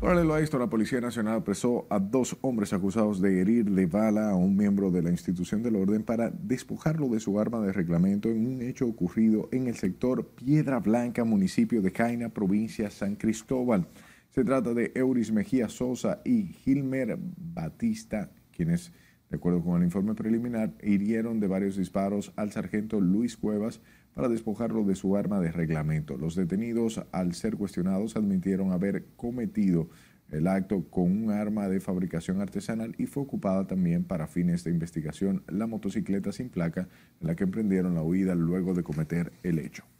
Paralelo a esto, la Policía Nacional apresó a dos hombres acusados de herir de bala a un miembro de la institución del orden para despojarlo de su arma de reglamento en un hecho ocurrido en el sector Piedra Blanca, municipio de Caina, provincia San Cristóbal. Se trata de Euris Mejía Sosa y Gilmer Batista, quienes de acuerdo con el informe preliminar, hirieron de varios disparos al sargento Luis Cuevas para despojarlo de su arma de reglamento. Los detenidos, al ser cuestionados, admitieron haber cometido el acto con un arma de fabricación artesanal y fue ocupada también para fines de investigación la motocicleta sin placa en la que emprendieron la huida luego de cometer el hecho.